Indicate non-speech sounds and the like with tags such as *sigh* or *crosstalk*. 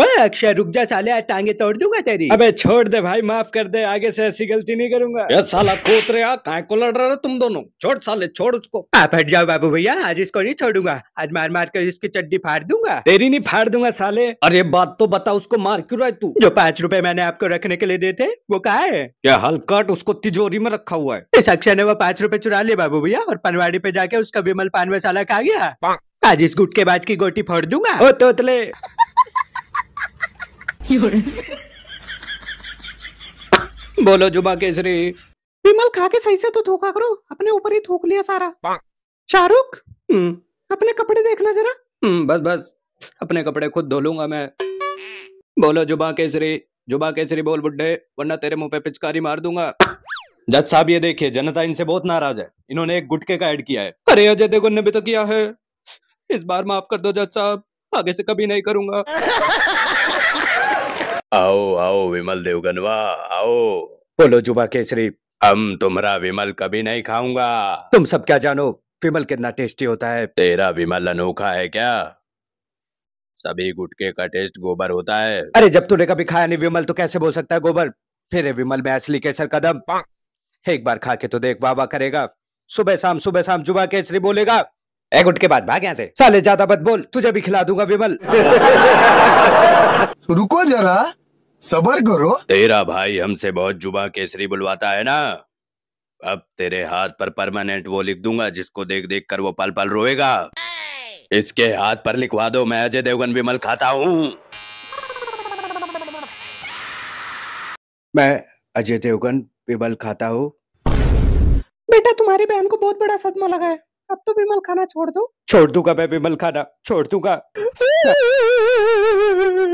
अक्षय रुक जा साले टांगे तोड़ दूंगा तेरी अबे छोड़ दे भाई माफ कर दे आगे से ऐसी गलती नहीं करूंगा ये साला कोतरे आ हाँ, को लड़ रहे तुम दोनों छोड़ साले छोड़ उसको आप हट जाओ बाबू भैया आज इसको नहीं छोड़ूंगा आज मार मार कर इसकी चड्डी फाड़ दूंगा तेरी नहीं फाड़ दूंगा साले अरे बात तो बता उसको मार क्यों रहा है तू जो पाँच रूपए मैंने आपको रखने के लिए दे थे वो कहा है क्या हलकट उसको तिजोरी में रखा हुआ है इस अक्षय ने वो पाँच रूपए चुरा लिया बाबू भैया और पनवाड़ी पे जाके उसका विमल पान साला खा गया हाँ। आज इस गुट के बाद की गोटी फोड़ दूंगा ओ तोतले रहे बोलो जुबा केसरी विमल खा के सही से तो धोखा करो अपने ऊपर ही थूक लिया सारा शाहरुख हम्म, अपने कपड़े देखना जरा हम्म, बस बस अपने कपड़े खुद धो लूंगा मैं बोलो जुबा केसरी जुबा केसरी बोल बुड्ढे वरना तेरे मुंह पे पिचकारी मार दूंगा जज साहब ये देखिए जनता इनसे बहुत नाराज है इन्होंने एक गुटके का ऐड किया है अरे अजय देखो ने भी तो किया है इस बार माफ कर दो जज साहब आगे से कभी नहीं करूंगा आओ आओ विमल देवगनवा आओ बोलो जुबा केसरी हम तुम्हारा विमल कभी नहीं खाऊंगा तुम सब क्या जानो विमल कितना टेस्टी होता है तेरा विमल अनोखा है क्या सभी गुटके का टेस्ट गोबर होता है अरे जब तूने कभी खाया नहीं विमल तो कैसे बोल सकता है गोबर फिर विमल में असली केसर कदम एक बार खा के तो देख वाह वाह करेगा सुबह शाम सुबह शाम जुबा केसरी बोलेगा एक उठ के बाद भाग यहाँ से साले ज्यादा बद बोल तुझे भी खिला दूंगा विमल *laughs* रुको जरा सबर करो तेरा भाई हमसे बहुत जुबा केसरी बुलवाता है ना अब तेरे हाथ पर परमानेंट वो लिख दूंगा जिसको देख देख कर वो पल पल रोएगा इसके हाथ पर लिखवा दो मैं अजय देवगन विमल खाता हूँ मैं अजय देवगन विमल खाता हूँ बेटा तुम्हारी बहन को बहुत बड़ा सदमा लगा है अब तो विमल खाना छोड़ दो छोड़ दूंगा मैं विमल खाना छोड़ दूंगा *laughs*